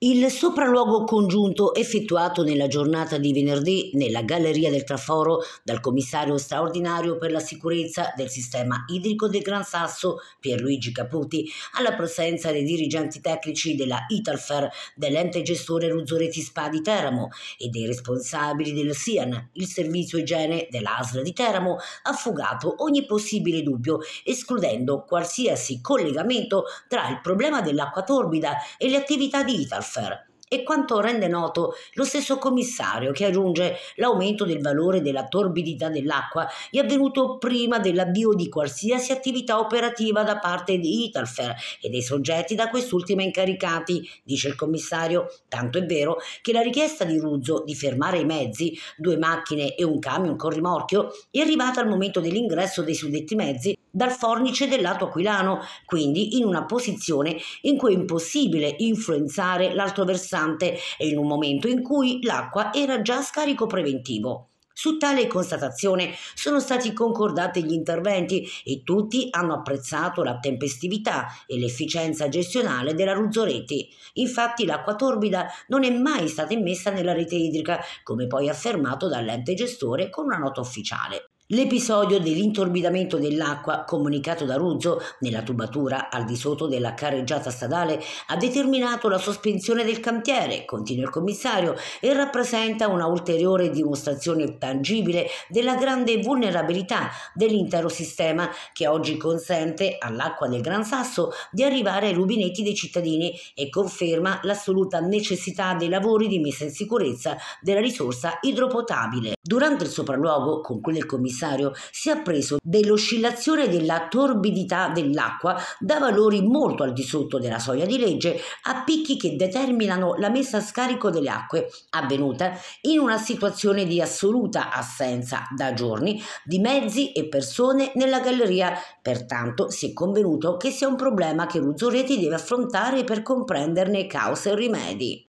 Il sopralluogo congiunto effettuato nella giornata di venerdì nella Galleria del Traforo dal commissario straordinario per la sicurezza del sistema idrico del Gran Sasso Pierluigi Caputi alla presenza dei dirigenti tecnici della Italfer, dell'ente gestore Ruzzoreti Spa di Teramo e dei responsabili del SIAN, il servizio igiene dell'ASL di Teramo, ha fugato ogni possibile dubbio, escludendo qualsiasi collegamento tra il problema dell'acqua torbida e le attività di Italfer welfare e quanto rende noto lo stesso commissario che aggiunge l'aumento del valore della torbidità dell'acqua è avvenuto prima dell'avvio di qualsiasi attività operativa da parte di Italfer e dei soggetti da quest'ultima incaricati, dice il commissario. Tanto è vero che la richiesta di Ruzzo di fermare i mezzi, due macchine e un camion con rimorchio, è arrivata al momento dell'ingresso dei suddetti mezzi dal fornice del lato aquilano, quindi in una posizione in cui è impossibile influenzare l'altro versante e in un momento in cui l'acqua era già a scarico preventivo. Su tale constatazione sono stati concordati gli interventi e tutti hanno apprezzato la tempestività e l'efficienza gestionale della Ruzzoreti. Infatti l'acqua torbida non è mai stata immessa nella rete idrica, come poi affermato dall'ente gestore con una nota ufficiale. L'episodio dell'intorbidamento dell'acqua comunicato da Ruzzo nella tubatura al di sotto della carreggiata stradale ha determinato la sospensione del cantiere, continua il commissario, e rappresenta una ulteriore dimostrazione tangibile della grande vulnerabilità dell'intero sistema che oggi consente all'acqua del Gran Sasso di arrivare ai rubinetti dei cittadini e conferma l'assoluta necessità dei lavori di messa in sicurezza della risorsa idropotabile. Durante il sopralluogo, conclude il commissario, commissario si è appreso dell'oscillazione della torbidità dell'acqua da valori molto al di sotto della soglia di legge a picchi che determinano la messa a scarico delle acque, avvenuta in una situazione di assoluta assenza da giorni di mezzi e persone nella galleria. Pertanto si è convenuto che sia un problema che Ruzzoreti deve affrontare per comprenderne cause e rimedi.